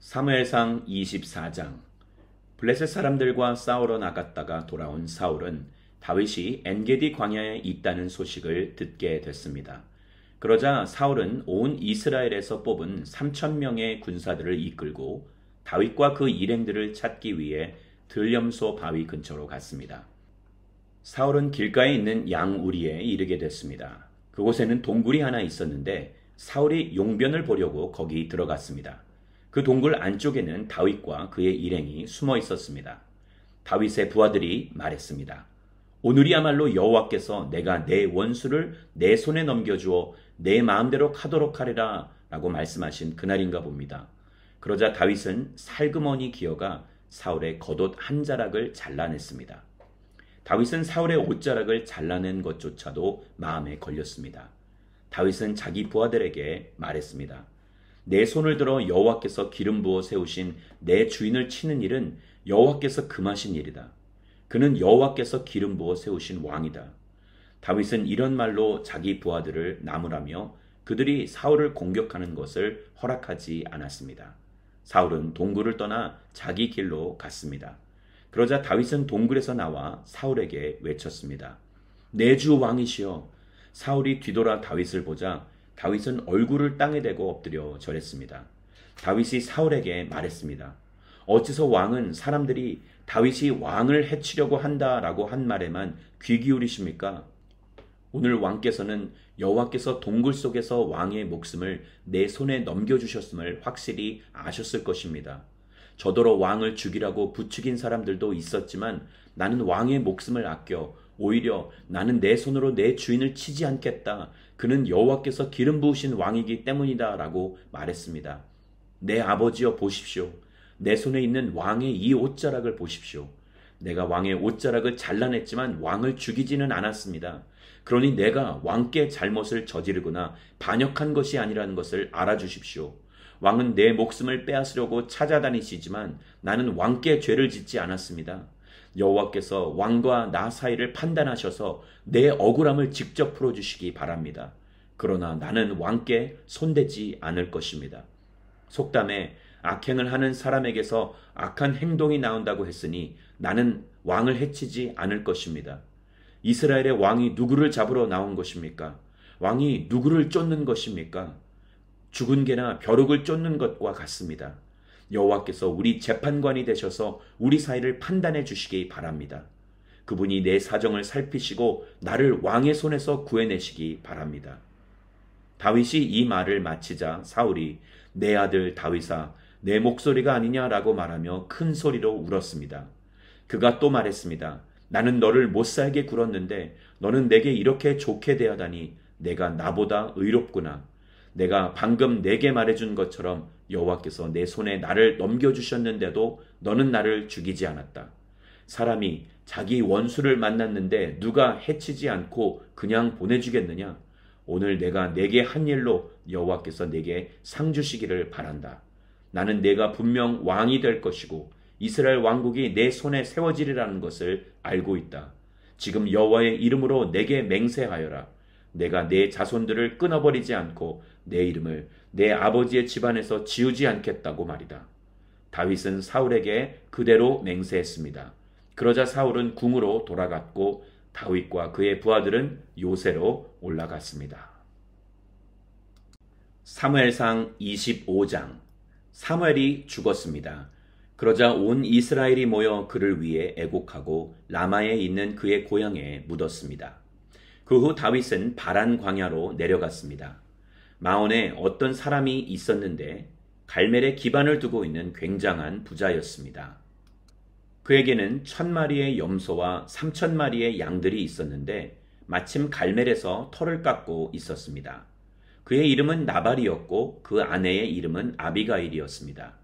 사무엘상 24장 블레셋 사람들과 싸우러 나갔다가 돌아온 사울은 다윗이 엔게디 광야에 있다는 소식을 듣게 됐습니다. 그러자 사울은 온 이스라엘에서 뽑은 3천 명의 군사들을 이끌고 다윗과 그 일행들을 찾기 위해 들염소 바위 근처로 갔습니다. 사울은 길가에 있는 양우리에 이르게 됐습니다. 그곳에는 동굴이 하나 있었는데 사울이 용변을 보려고 거기 들어갔습니다. 그 동굴 안쪽에는 다윗과 그의 일행이 숨어 있었습니다. 다윗의 부하들이 말했습니다. 오늘이야말로 여호와께서 내가 내 원수를 내 손에 넘겨주어 내 마음대로 하도록 하리라 라고 말씀하신 그날인가 봅니다. 그러자 다윗은 살그머니 기어가 사울의 겉옷 한 자락을 잘라냈습니다. 다윗은 사울의 옷자락을 잘라낸 것조차도 마음에 걸렸습니다. 다윗은 자기 부하들에게 말했습니다. 내 손을 들어 여호와께서 기름 부어 세우신 내 주인을 치는 일은 여호와께서 금하신 일이다. 그는 여호와께서 기름 부어 세우신 왕이다. 다윗은 이런 말로 자기 부하들을 나무라며 그들이 사울을 공격하는 것을 허락하지 않았습니다. 사울은 동굴을 떠나 자기 길로 갔습니다. 그러자 다윗은 동굴에서 나와 사울에게 외쳤습니다. 내 주 왕이시여. 사울이 뒤돌아 다윗을 보자 다윗은 얼굴을 땅에 대고 엎드려 절했습니다. 다윗이 사울에게 말했습니다. 어째서 왕은 사람들이 다윗이 왕을 해치려고 한다라고 한 말에만 귀 기울이십니까? 오늘 왕께서는 여호와께서 동굴 속에서 왕의 목숨을 내 손에 넘겨주셨음을 확실히 아셨을 것입니다. 저더러 왕을 죽이라고 부추긴 사람들도 있었지만 나는 왕의 목숨을 아껴 오히려 나는 내 손으로 내 주인을 치지 않겠다. 그는 여호와께서 기름 부으신 왕이기 때문이다라고 말했습니다. 내 아버지여 보십시오. 내 손에 있는 왕의 이 옷자락을 보십시오. 내가 왕의 옷자락을 잘라냈지만 왕을 죽이지는 않았습니다. 그러니 내가 왕께 잘못을 저지르거나 반역한 것이 아니라는 것을 알아주십시오. 왕은 내 목숨을 빼앗으려고 찾아다니시지만 나는 왕께 죄를 짓지 않았습니다. 여호와께서 왕과 나 사이를 판단하셔서 내 억울함을 직접 풀어주시기 바랍니다. 그러나 나는 왕께 손대지 않을 것입니다. 속담에 악행을 하는 사람에게서 악한 행동이 나온다고 했으니 나는 왕을 해치지 않을 것입니다. 이스라엘의 왕이 누구를 잡으러 나온 것입니까? 왕이 누구를 쫓는 것입니까? 죽은 개나 벼룩을 쫓는 것과 같습니다. 여호와께서 우리 재판관이 되셔서 우리 사이를 판단해 주시기 바랍니다. 그분이 내 사정을 살피시고 나를 왕의 손에서 구해내시기 바랍니다. 다윗이 이 말을 마치자 사울이 내 아들 다윗아 내 목소리가 아니냐라고 말하며 큰 소리로 울었습니다. 그가 또 말했습니다. 나는 너를 못 살게 굴었는데 너는 내게 이렇게 좋게 대하다니 내가 나보다 의롭구나. 내가 방금 내게 말해준 것처럼 여호와께서 내 손에 나를 넘겨주셨는데도 너는 나를 죽이지 않았다. 사람이 자기 원수를 만났는데 누가 해치지 않고 그냥 보내주겠느냐? 오늘 내가 내게 한 일로 여호와께서 내게 상 주시기를 바란다. 나는 내가 분명 왕이 될 것이고 이스라엘 왕국이 내 손에 세워지리라는 것을 알고 있다. 지금 여호와의 이름으로 내게 맹세하여라. 내가 내 자손들을 끊어버리지 않고 내 이름을 내 아버지의 집안에서 지우지 않겠다고 말이다. 다윗은 사울에게 그대로 맹세했습니다. 그러자 사울은 궁으로 돌아갔고 다윗과 그의 부하들은 요새로 올라갔습니다. 사무엘상 25장 사무엘이 죽었습니다. 그러자 온 이스라엘이 모여 그를 위해 애곡하고 라마에 있는 그의 고향에 묻었습니다. 그 후 다윗은 바란 광야로 내려갔습니다. 마온에 어떤 사람이 있었는데 갈멜의 기반을 두고 있는 굉장한 부자였습니다. 그에게는 천 마리의 염소와 삼천 마리의 양들이 있었는데 마침 갈멜에서 털을 깎고 있었습니다. 그의 이름은 나발이었고 그 아내의 이름은 아비가일이었습니다.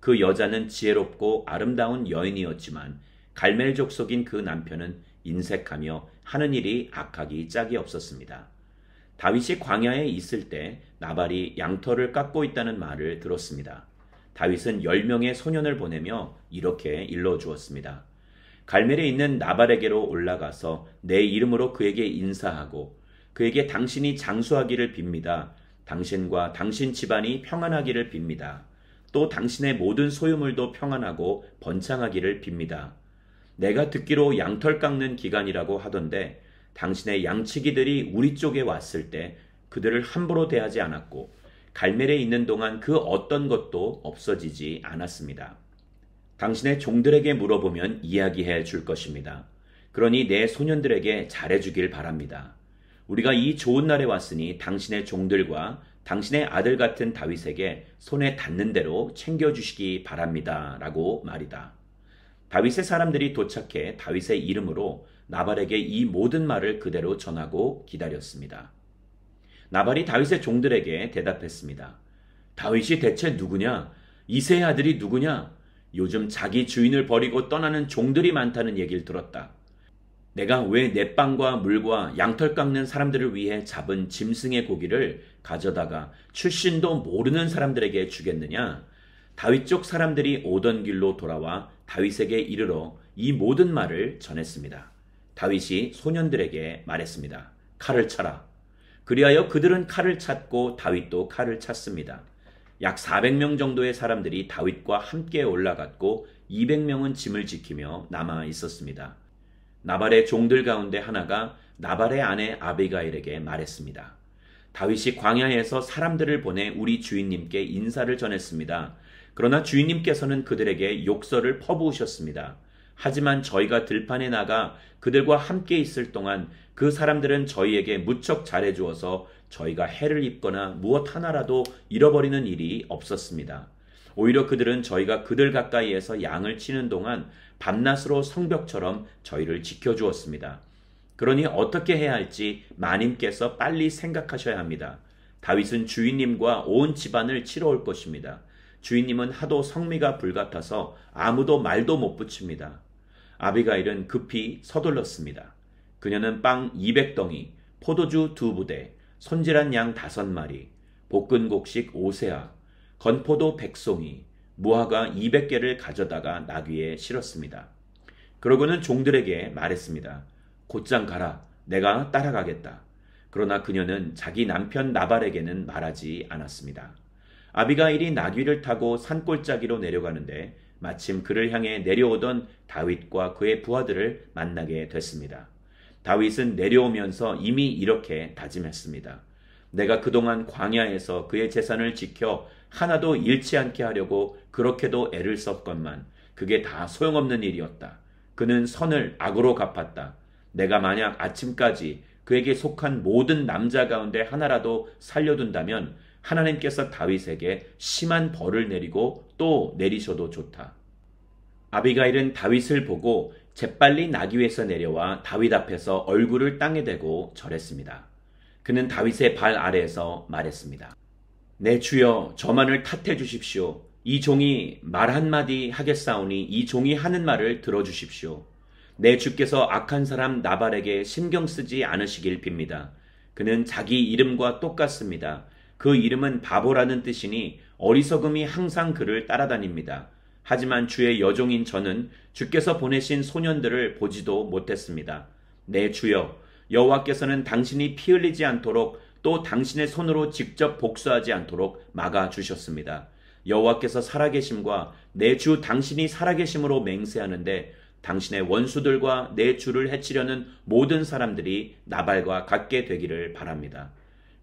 그 여자는 지혜롭고 아름다운 여인이었지만 갈멜 족속인 그 남편은 인색하며 하는 일이 악하기 짝이 없었습니다. 다윗이 광야에 있을 때 나발이 양털을 깎고 있다는 말을 들었습니다. 다윗은 10명의 소년을 보내며 이렇게 일러주었습니다. 갈멜에 있는 나발에게로 올라가서 내 이름으로 그에게 인사하고 그에게 당신이 장수하기를 빕니다. 당신과 당신 집안이 평안하기를 빕니다. 또 당신의 모든 소유물도 평안하고 번창하기를 빕니다. 내가 듣기로 양털 깎는 기간이라고 하던데 당신의 양치기들이 우리 쪽에 왔을 때 그들을 함부로 대하지 않았고 갈멜에 있는 동안 그 어떤 것도 없어지지 않았습니다. 당신의 종들에게 물어보면 이야기해 줄 것입니다. 그러니 내 소년들에게 잘해 주길 바랍니다. 우리가 이 좋은 날에 왔으니 당신의 종들과 당신의 아들 같은 다윗에게 손에 닿는 대로 챙겨 주시기 바랍니다. 라고 말이다. 다윗의 사람들이 도착해 다윗의 이름으로 나발에게 이 모든 말을 그대로 전하고 기다렸습니다. 나발이 다윗의 종들에게 대답했습니다. 다윗이 대체 누구냐? 이세의 아들이 누구냐? 요즘 자기 주인을 버리고 떠나는 종들이 많다는 얘기를 들었다. 내가 왜 내 빵과 물과 양털 깎는 사람들을 위해 잡은 짐승의 고기를 가져다가 출신도 모르는 사람들에게 주겠느냐? 다윗 쪽 사람들이 오던 길로 돌아와 다윗에게 이르러 이 모든 말을 전했습니다. 다윗이 소년들에게 말했습니다. 칼을 차라. 그리하여 그들은 칼을 찾고 다윗도 칼을 찾습니다. 약 400명 정도의 사람들이 다윗과 함께 올라갔고 200명은 짐을 지키며 남아 있었습니다. 나발의 종들 가운데 하나가 나발의 아내 아비가일에게 말했습니다. 다윗이 광야에서 사람들을 보내 우리 주인님께 인사를 전했습니다. 그러나 주인님께서는 그들에게 욕설을 퍼부으셨습니다. 하지만 저희가 들판에 나가 그들과 함께 있을 동안 그 사람들은 저희에게 무척 잘해주어서 저희가 해를 입거나 무엇 하나라도 잃어버리는 일이 없었습니다. 오히려 그들은 저희가 그들 가까이에서 양을 치는 동안 밤낮으로 성벽처럼 저희를 지켜주었습니다. 그러니 어떻게 해야 할지 마님께서 빨리 생각하셔야 합니다. 다윗은 주인님과 온 집안을 치러 올 것입니다. 주인님은 하도 성미가 불같아서 아무도 말도 못 붙입니다. 아비가일은 급히 서둘렀습니다. 그녀는 빵 200덩이, 포도주 두 부대, 손질한 양 다섯 마리, 볶은 곡식 5세아, 건포도 100송이, 무화과 200개를 가져다가 나귀에 실었습니다. 그러고는 종들에게 말했습니다. 곧장 가라. 내가 따라가겠다. 그러나 그녀는 자기 남편 나발에게는 말하지 않았습니다. 아비가일이 나귀를 타고 산골짜기로 내려가는데 마침 그를 향해 내려오던 다윗과 그의 부하들을 만나게 됐습니다. 다윗은 내려오면서 이미 이렇게 다짐했습니다. 내가 그동안 광야에서 그의 재산을 지켜 하나도 잃지 않게 하려고 그렇게도 애를 썼건만 그게 다 소용없는 일이었다. 그는 선을 악으로 갚았다. 내가 만약 아침까지 그에게 속한 모든 남자 가운데 하나라도 살려둔다면 하나님께서 다윗에게 심한 벌을 내리고 또 내리셔도 좋다. 아비가일은 다윗을 보고 재빨리 나귀에서 내려와 다윗 앞에서 얼굴을 땅에 대고 절했습니다. 그는 다윗의 발 아래에서 말했습니다. 내 주여 저만을 탓해 주십시오. 이 종이 말 한마디 하겠사오니 이 종이 하는 말을 들어주십시오. 내 주께서 악한 사람 나발에게 신경 쓰지 않으시길 빕니다. 그는 자기 이름과 똑같습니다. 그 이름은 바보라는 뜻이니 어리석음이 항상 그를 따라다닙니다. 하지만 주의 여종인 저는 주께서 보내신 소년들을 보지도 못했습니다. 내 네, 주여, 여호와께서는 당신이 피 흘리지 않도록 또 당신의 손으로 직접 복수하지 않도록 막아 주셨습니다. 여호와께서 살아계심과 내 주 당신이 살아계심으로 맹세하는데 당신의 원수들과 내 주를 해치려는 모든 사람들이 나발과 같게 되기를 바랍니다.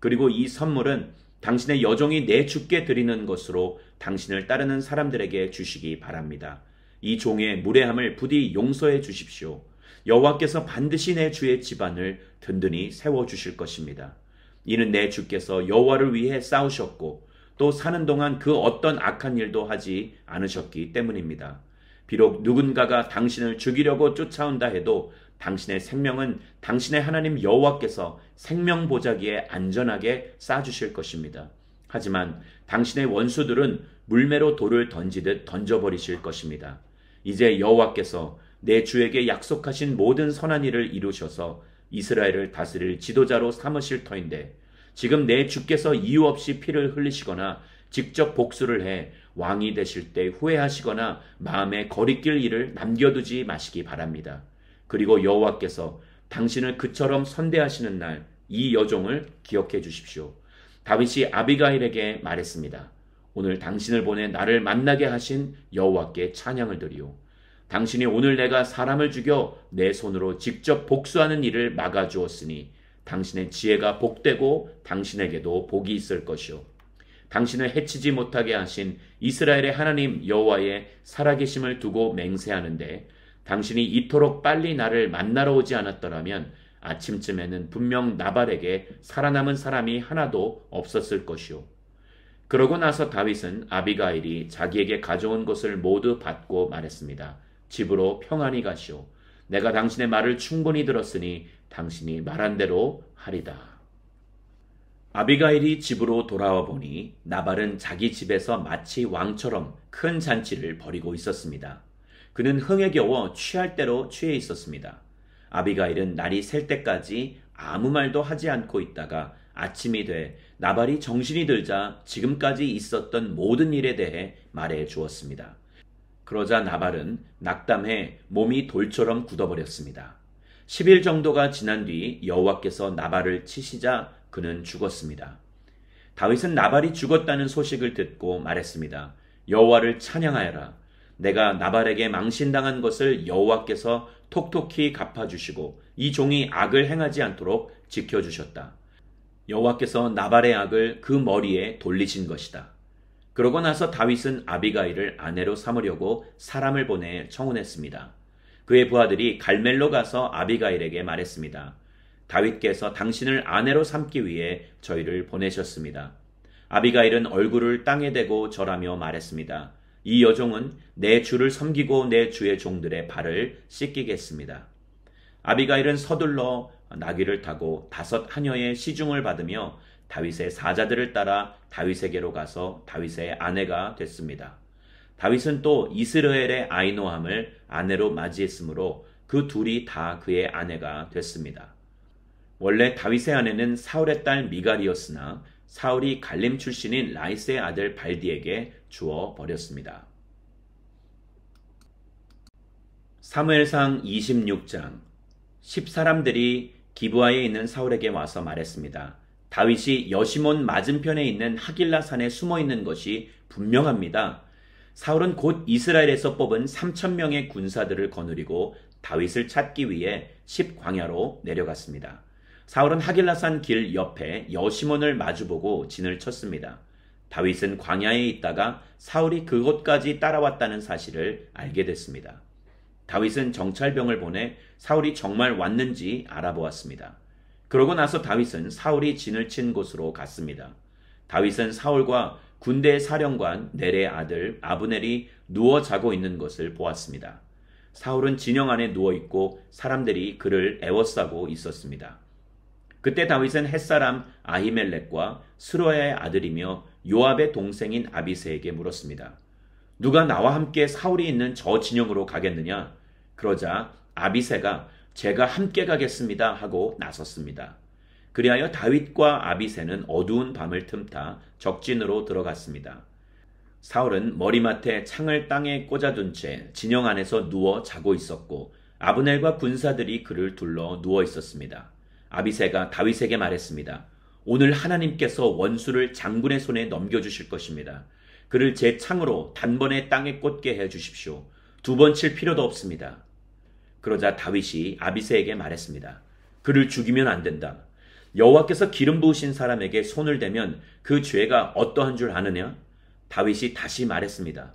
그리고 이 선물은 당신의 여정이내 주께 드리는 것으로 당신을 따르는 사람들에게 주시기 바랍니다. 이 종의 무례함을 부디 용서해 주십시오. 여호와께서 반드시 내 주의 집안을 든든히 세워 주실 것입니다. 이는 내 주께서 여호와를 위해 싸우셨고 또 사는 동안 그 어떤 악한 일도 하지 않으셨기 때문입니다. 비록 누군가가 당신을 죽이려고 쫓아온다 해도 당신의 생명은 당신의 하나님 여호와께서 생명 보자기에 안전하게 싸주실 것입니다. 하지만 당신의 원수들은 물매로 돌을 던지듯 던져버리실 것입니다. 이제 여호와께서 내 주에게 약속하신 모든 선한 일을 이루셔서 이스라엘을 다스릴 지도자로 삼으실 터인데 지금 내 주께서 이유 없이 피를 흘리시거나 직접 복수를 해 왕이 되실 때 후회하시거나 마음에 거리낄 일을 남겨두지 마시기 바랍니다. 그리고 여호와께서 당신을 그처럼 선대하시는 날 이 여종을 기억해 주십시오. 다윗이 아비가일에게 말했습니다. 오늘 당신을 보내 나를 만나게 하신 여호와께 찬양을 드리오. 당신이 오늘 내가 사람을 죽여 내 손으로 직접 복수하는 일을 막아주었으니 당신의 지혜가 복되고 당신에게도 복이 있을 것이오. 당신을 해치지 못하게 하신 이스라엘의 하나님 여호와의 살아계심을 두고 맹세하는데 당신이 이토록 빨리 나를 만나러 오지 않았더라면 아침쯤에는 분명 나발에게 살아남은 사람이 하나도 없었을 것이오. 그러고 나서 다윗은 아비가일이 자기에게 가져온 것을 모두 받고 말했습니다. 집으로 평안히 가시오. 내가 당신의 말을 충분히 들었으니 당신이 말한 대로 하리다. 아비가일이 집으로 돌아와 보니 나발은 자기 집에서 마치 왕처럼 큰 잔치를 벌이고 있었습니다. 그는 흥에 겨워 취할 대로 취해 있었습니다. 아비가일은 날이 셀 때까지 아무 말도 하지 않고 있다가 아침이 돼 나발이 정신이 들자 지금까지 있었던 모든 일에 대해 말해 주었습니다. 그러자 나발은 낙담해 몸이 돌처럼 굳어버렸습니다. 10일 정도가 지난 뒤 여호와께서 나발을 치시자 그는 죽었습니다. 다윗은 나발이 죽었다는 소식을 듣고 말했습니다. 여호와를 찬양하여라. 내가 나발에게 망신당한 것을 여호와께서 톡톡히 갚아주시고 이 종이 악을 행하지 않도록 지켜주셨다. 여호와께서 나발의 악을 그 머리에 돌리신 것이다. 그러고 나서 다윗은 아비가이를 아내로 삼으려고 사람을 보내 청혼했습니다. 그의 부하들이 갈멜로 가서 아비가일에게 말했습니다. 다윗께서 당신을 아내로 삼기 위해 저희를 보내셨습니다. 아비가일은 얼굴을 땅에 대고 절하며 말했습니다. 이 여종은 내 주를 섬기고 내 주의 종들의 발을 씻기겠습니다. 아비가일은 서둘러 나귀를 타고 다섯 하녀의 시중을 받으며 다윗의 사자들을 따라 다윗에게로 가서 다윗의 아내가 됐습니다. 다윗은 또 이스라엘의 아이노함을 아내로 맞이했으므로 그 둘이 다 그의 아내가 됐습니다. 원래 다윗의 아내는 사울의 딸 미갈이었으나 사울이 갈림 출신인 라이스의 아들 발디에게 주어 버렸습니다. 사무엘상 26장 10사람들이 기부하에 있는 사울에게 와서 말했습니다. 다윗이 여시몬 맞은편에 있는 하길라 산에 숨어 있는 것이 분명합니다. 사울은 곧 이스라엘에서 뽑은 3천 명의 군사들을 거느리고 다윗을 찾기 위해 1 0광야로 내려갔습니다. 사울은 하길라산 길 옆에 여시몬을 마주보고 진을 쳤습니다. 다윗은 광야에 있다가 사울이 그곳까지 따라왔다는 사실을 알게 됐습니다. 다윗은 정찰병을 보내 사울이 정말 왔는지 알아보았습니다. 그러고 나서 다윗은 사울이 진을 친 곳으로 갔습니다. 다윗은 사울과 군대 사령관 넬의 아들 아브넬이 누워 자고 있는 것을 보았습니다. 사울은 진영 안에 누워 있고 사람들이 그를 애워싸고 있었습니다. 그때 다윗은 햇사람 아히멜렉과 스로야의 아들이며 요압의 동생인 아비세에게 물었습니다. 누가 나와 함께 사울이 있는 저 진영으로 가겠느냐? 그러자 아비세가 제가 함께 가겠습니다 하고 나섰습니다. 그리하여 다윗과 아비세는 어두운 밤을 틈타 적진으로 들어갔습니다. 사울은 머리맡에 창을 땅에 꽂아둔 채 진영 안에서 누워 자고 있었고 아브넬과 군사들이 그를 둘러 누워 있었습니다. 아비세가 다윗에게 말했습니다. 오늘 하나님께서 원수를 장군의 손에 넘겨주실 것입니다. 그를 제 창으로 단번에 땅에 꽂게 해 주십시오. 두 번 칠 필요도 없습니다. 그러자 다윗이 아비세에게 말했습니다. 그를 죽이면 안 된다. 여호와께서 기름 부으신 사람에게 손을 대면 그 죄가 어떠한 줄 아느냐? 다윗이 다시 말했습니다.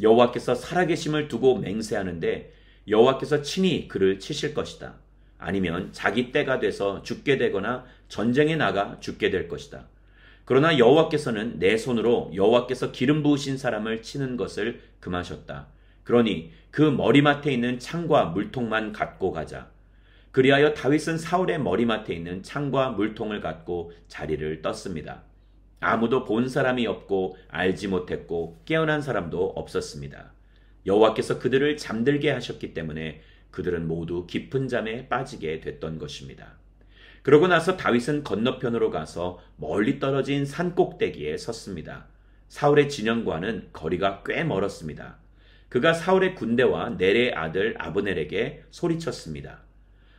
여호와께서 살아계심을 두고 맹세하는데 여호와께서 친히 그를 치실 것이다. 아니면 자기 때가 돼서 죽게 되거나 전쟁에 나가 죽게 될 것이다. 그러나 여호와께서는 내 손으로 여호와께서 기름 부으신 사람을 치는 것을 금하셨다. 그러니 그 머리맡에 있는 창과 물통만 갖고 가자. 그리하여 다윗은 사울의 머리맡에 있는 창과 물통을 갖고 자리를 떴습니다. 아무도 본 사람이 없고 알지 못했고 깨어난 사람도 없었습니다. 여호와께서 그들을 잠들게 하셨기 때문에 그들은 모두 깊은 잠에 빠지게 됐던 것입니다. 그러고 나서 다윗은 건너편으로 가서 멀리 떨어진 산 꼭대기에 섰습니다. 사울의 진영과는 거리가 꽤 멀었습니다. 그가 사울의 군대와 넬의 아들 아브넬에게 소리쳤습니다.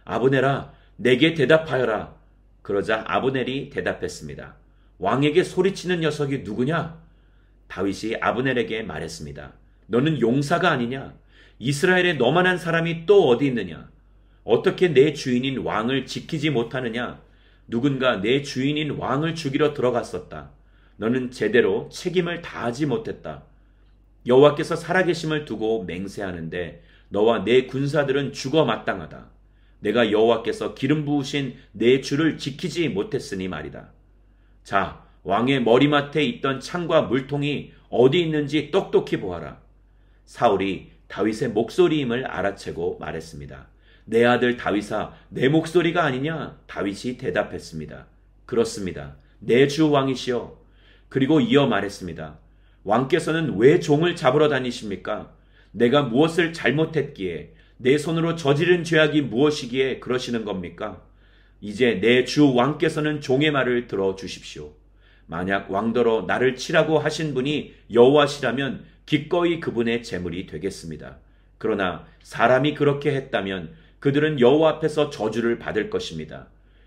아브넬아, 내게 대답하여라. 그러자 아브넬이 대답했습니다. 왕에게 소리치는 녀석이 누구냐? 다윗이 아브넬에게 말했습니다. 너는 용사가 아니냐? 이스라엘에 너만한 사람이 또 어디 있느냐? 어떻게 내 주인인 왕을 지키지 못하느냐? 누군가 내 주인인 왕을 죽이러 들어갔었다. 너는 제대로 책임을 다하지 못했다. 여호와께서 살아계심을 두고 맹세하는데 너와 내 군사들은 죽어 마땅하다. 내가 여호와께서 기름 부으신 내 주를 지키지 못했으니 말이다. 자, 왕의 머리맡에 있던 창과 물통이 어디 있는지 똑똑히 보아라. 사울이 다윗의 목소리임을 알아채고 말했습니다. 내 아들 다윗아, 내 목소리가 아니냐? 다윗이 대답했습니다. 그렇습니다. 내 주 왕이시여. 그리고 이어 말했습니다. 왕께서는 왜 종을 잡으러 다니십니까? 내가 무엇을 잘못했기에 내 손으로 저지른 죄악이 무엇이기에 그러시는 겁니까? 이제 내 주 왕께서는 종의 말을 들어 주십시오. 만약 왕더러 나를 치라고 하신 분이 여호와시라면 기꺼이 그분의 재물이 되겠습니다. 그러나 사람이 그렇게 했다면 그들은 여호와 앞에서 저주를 받을 것입니다.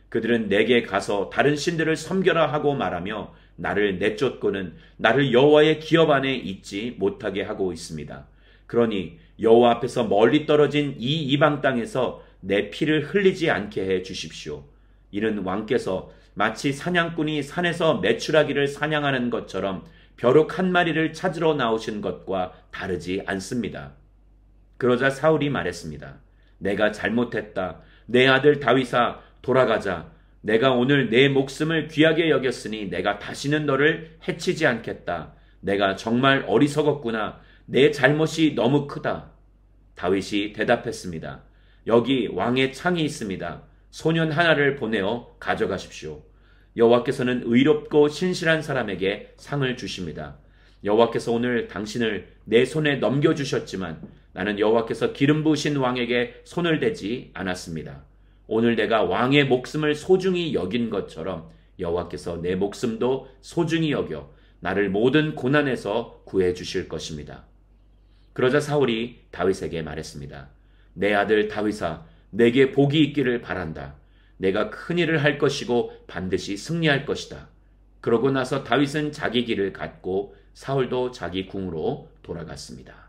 그들은 내게 가서 다른 신들을 섬겨라 하고 말하며 나를 내쫓고는 나를 여호와의 기업 안에 있지 못하게 하고 있습니다. 그러니 여호와 앞에서 멀리 떨어진 이 이방 땅에서 내 피를 흘리지 않게 해 주십시오. 이는 왕께서 마치 사냥꾼이 산에서 매출하기를 사냥하는 것처럼 벼룩 한 마리를 찾으러 나오신 것과 다르지 않습니다. 그러자 사울이 말했습니다. 내가 잘못했다. 내 아들 다윗아 돌아가자. 내가 오늘 내 목숨을 귀하게 여겼으니 내가 다시는 너를 해치지 않겠다. 내가 정말 어리석었구나. 내 잘못이 너무 크다. 다윗이 대답했습니다. 여기 왕의 창이 있습니다. 소년 하나를 보내어 가져가십시오. 여호와께서는 의롭고 신실한 사람에게 상을 주십니다. 여호와께서 오늘 당신을 내 손에 넘겨 주셨지만 나는 여호와께서 기름 부으신 왕에게 손을 대지 않았습니다. 오늘 내가 왕의 목숨을 소중히 여긴 것처럼 여호와께서 내 목숨도 소중히 여겨 나를 모든 고난에서 구해 주실 것입니다. 그러자 사울이 다윗에게 말했습니다. 내 아들 다윗아 내게 복이 있기를 바란다. 내가 큰 일을 할 것이고 반드시 승리할 것이다. 그러고 나서 다윗은 자기 길을 갔고 사울도 자기 궁으로 돌아갔습니다.